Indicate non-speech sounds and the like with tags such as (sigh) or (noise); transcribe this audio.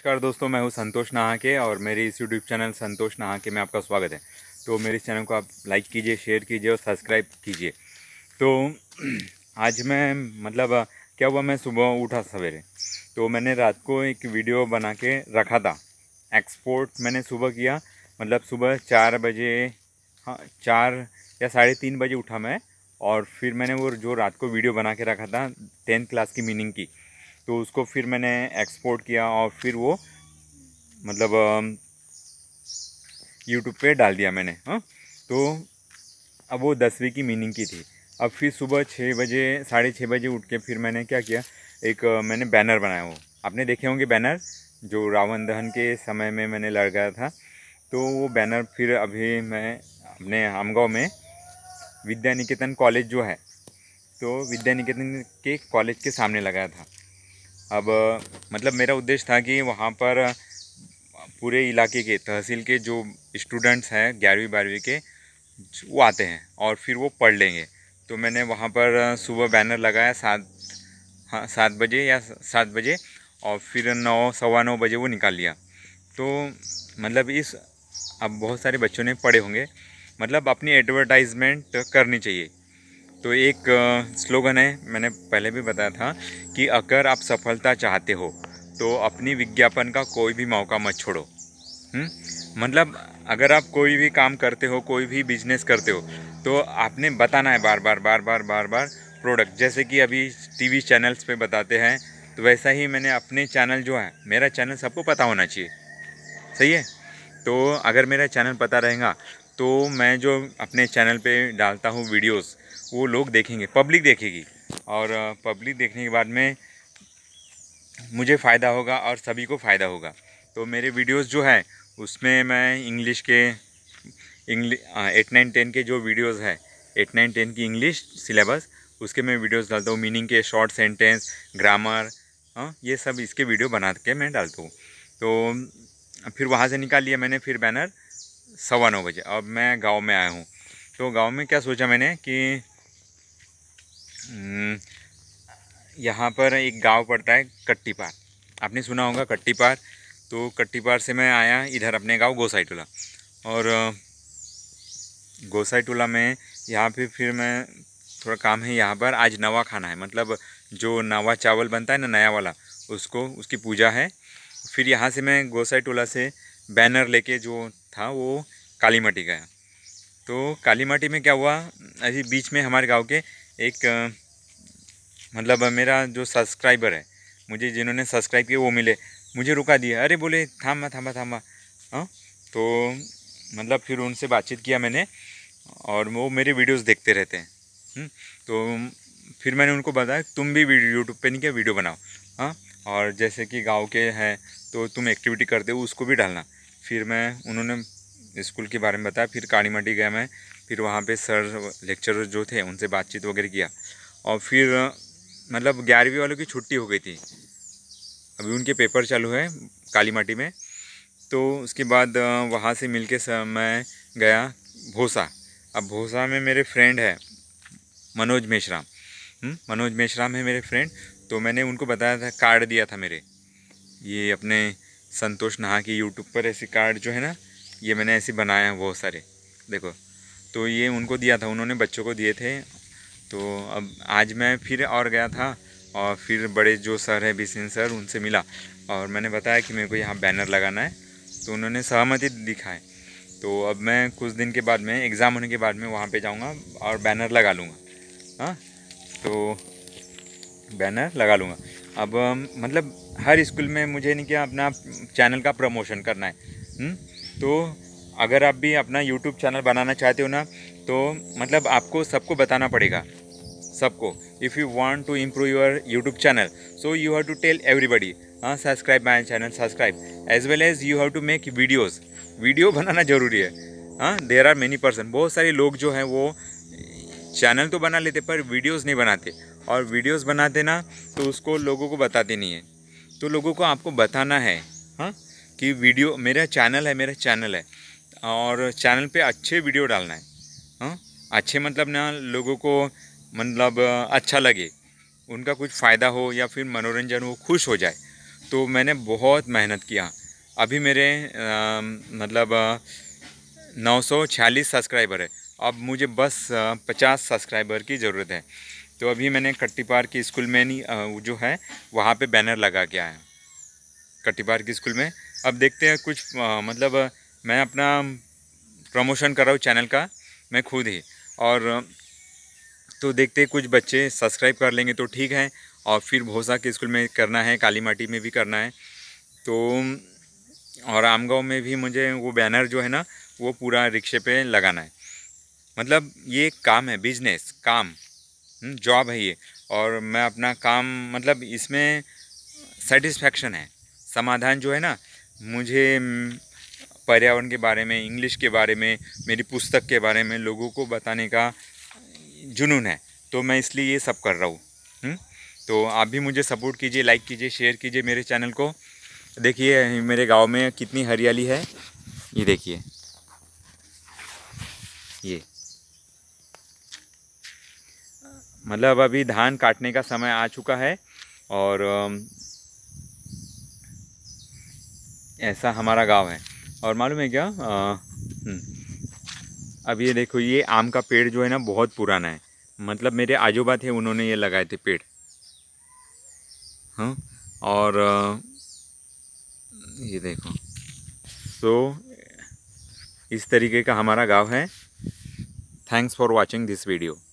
नमस्कार दोस्तों मैं हूं संतोष नाहा के और मेरे इस यूट्यूब चैनल संतोष नाहा के में आपका स्वागत है तो मेरे इस चैनल को आप लाइक कीजिए शेयर कीजिए और सब्सक्राइब कीजिए तो (clears throat) आज मैं मतलब क्या हुआ मैं सुबह उठा सवेरे तो मैंने रात को एक वीडियो बना के रखा था एक्सपोर्ट मैंने सुबह किया मतलब सुबह चार बजे हाँ चार या साढ़े तीन बजे उठा मैं और फिर मैंने वो जो रात को वीडियो बना के रखा था टेंथ क्लास की मीनिंग की तो उसको फिर मैंने एक्सपोर्ट किया और फिर वो मतलब यूट्यूब पे डाल दिया मैंने हाँ तो अब वो दसवीं की मीनिंग की थी अब फिर सुबह छः बजे साढ़े छः बजे उठ के फिर मैंने क्या किया एक मैंने बैनर बनाया वो आपने देखे होंगे बैनर जो रावण दहन के समय में मैंने गया था तो वो बैनर फिर अभी मैं अपने हमगाँव में विद्या निकेतन कॉलेज जो है तो विद्या निकेतन के कॉलेज के सामने लगाया था अब मतलब मेरा उद्देश्य था कि वहाँ पर पूरे इलाके के तहसील के जो स्टूडेंट्स हैं ग्यारहवीं बारहवीं के वो आते हैं और फिर वो पढ़ लेंगे तो मैंने वहाँ पर सुबह बैनर लगाया सात हाँ सात बजे या सात बजे और फिर नौ सवा नौ बजे वो निकाल लिया तो मतलब इस अब बहुत सारे बच्चों ने पढ़े होंगे मतलब अपनी एडवर्टाइजमेंट करनी चाहिए तो एक स्लोगन है मैंने पहले भी बताया था कि अगर आप सफलता चाहते हो तो अपनी विज्ञापन का कोई भी मौका मत छोड़ो हुँ? मतलब अगर आप कोई भी काम करते हो कोई भी बिजनेस करते हो तो आपने बताना है बार बार बार बार बार बार प्रोडक्ट जैसे कि अभी टीवी चैनल्स पे बताते हैं तो वैसा ही मैंने अपने चैनल जो है मेरा चैनल सबको पता होना चाहिए सही है तो अगर मेरा चैनल पता रहेगा तो मैं जो अपने चैनल पे डालता हूँ वीडियोस वो लोग देखेंगे पब्लिक देखेगी और पब्लिक देखने के बाद में मुझे फ़ायदा होगा और सभी को फ़ायदा होगा तो मेरे वीडियोस जो है उसमें मैं इंग्लिश के इंग्लिश एट नाइन टेन के जो वीडियोस है एट नाइन टेन की इंग्लिश सिलेबस उसके मैं वीडियोस डालता हूँ मीनिंग के शॉर्ट सेंटेंस ग्रामर हाँ ये सब इसके वीडियो बना के मैं डालता हूँ तो फिर वहाँ से निकाल लिया मैंने फिर बैनर सवा नौ बजे अब मैं गांव में आया हूँ तो गांव में क्या सोचा मैंने कि हम्म, यहाँ पर एक गांव पड़ता है कट्टीपार आपने सुना होगा कट्टीपार तो कट्टीपार से मैं आया इधर अपने गांव गोसाई टोला और गोसाई टोला में यहाँ पे फिर मैं थोड़ा काम है यहाँ पर आज नवा खाना है मतलब जो नवा चावल बनता है ना नया वाला उसको उसकी पूजा है फिर यहाँ से मैं गोसाई टोला से बैनर लेके जो था वो काली माटी का तो काली माटी में क्या हुआ अभी बीच में हमारे गांव के एक मतलब मेरा जो सब्सक्राइबर है मुझे जिन्होंने सब्सक्राइब किया वो मिले मुझे रुका दिया अरे बोले थामा थामा थामा हाँ तो मतलब फिर उनसे बातचीत किया मैंने और वो मेरे वीडियोस देखते रहते हैं हम्म, तो फिर मैंने उनको बताया तुम भी वीडियो यूट्यूब पर नहीं क्या वीडियो बनाओ हाँ और जैसे कि गाँव के हैं तो तुम एक्टिविटी करते हो उसको भी डालना फिर मैं उन्होंने स्कूल के बारे में बताया फिर काली मंडी गया मैं फिर वहाँ पे सर लेक्चरर जो थे उनसे बातचीत वगैरह किया और फिर मतलब ग्यारहवीं वालों की छुट्टी हो गई थी अभी उनके पेपर चालू है काली माटी में तो उसके बाद वहाँ से मिल के मैं गया भोसा अब भोसा में मेरे फ्रेंड है मनोज मेश्राम हम्म, मनोज मेश्राम है मेरे फ्रेंड तो मैंने उनको बताया था कार्ड दिया था मेरे ये अपने संतोष नहा के यूट्यूब पर ऐसे कार्ड जो है ना ये मैंने ऐसे बनाए हैं बहुत सारे देखो तो ये उनको दिया था उन्होंने बच्चों को दिए थे तो अब आज मैं फिर और गया था और फिर बड़े जो सर हैं बिसिन सर उनसे मिला और मैंने बताया कि मेरे को यहाँ बैनर लगाना है तो उन्होंने सहमति दिखाए तो अब मैं कुछ दिन के बाद में एग्ज़ाम होने के बाद में वहाँ पे जाऊँगा और बैनर लगा लूँगा हाँ तो बैनर लगा लूँगा अब मतलब हर स्कूल में मुझे नहीं क्या अपना चैनल का प्रमोशन करना है हुँ? हम्म? तो अगर आप भी अपना यूट्यूब चैनल बनाना चाहते हो ना तो मतलब आपको सबको बताना पड़ेगा सबको if you want to improve your YouTube channel so you have to tell everybody हाँ subscribe my channel subscribe as well as you have to make videos videos बनाना ज़रूरी है हाँ देर आर मेनी पर्सन बहुत सारे लोग जो हैं वो चैनल तो बना लेते पर वीडियोज़ नहीं बनाते और वीडियोस बना देना तो उसको लोगों को बताते नहीं है तो लोगों को आपको बताना है हाँ कि वीडियो मेरा चैनल है मेरा चैनल है और चैनल पे अच्छे वीडियो डालना है हाँ अच्छे मतलब ना लोगों को मतलब अच्छा लगे उनका कुछ फ़ायदा हो या फिर मनोरंजन हो खुश हो जाए तो मैंने बहुत मेहनत किया अभी मेरे आ, मतलब नौ सौ छियालीस सब्सक्राइबर है अब मुझे बस पचास सब्सक्राइबर की ज़रूरत है तो अभी मैंने कट्टीपार के स्कूल में नहीं जो है वहाँ पे बैनर लगा के आया कट्टीपार के स्कूल में अब देखते हैं कुछ आ, मतलब मैं अपना प्रमोशन कर रहा हूँ चैनल का मैं खुद ही और तो देखते कुछ बच्चे सब्सक्राइब कर लेंगे तो ठीक है और फिर भोसा के स्कूल में करना है काली माटी में भी करना है तो और आमगांव में भी मुझे वो बैनर जो है ना वो पूरा रिक्शे पे लगाना है मतलब ये काम है बिजनेस काम हम्म, जॉब है ये और मैं अपना काम मतलब इसमें सेटिस्फैक्शन है समाधान जो है ना मुझे पर्यावरण के बारे में इंग्लिश के बारे में मेरी पुस्तक के बारे में लोगों को बताने का जुनून है तो मैं इसलिए ये सब कर रहा हूँ हम्म, तो आप भी मुझे सपोर्ट कीजिए लाइक कीजिए शेयर कीजिए मेरे चैनल को देखिए मेरे गांव में कितनी हरियाली है ये देखिए ये मतलब अभी धान काटने का समय आ चुका है और ऐसा हमारा गांव है और मालूम है क्या हम्म, अब ये देखो ये आम का पेड़ जो है ना बहुत पुराना है मतलब मेरे आजोबा थे उन्होंने ये लगाए थे पेड़ हाँ और ये देखो सो so, इस तरीके का हमारा गांव है thanks for watching this video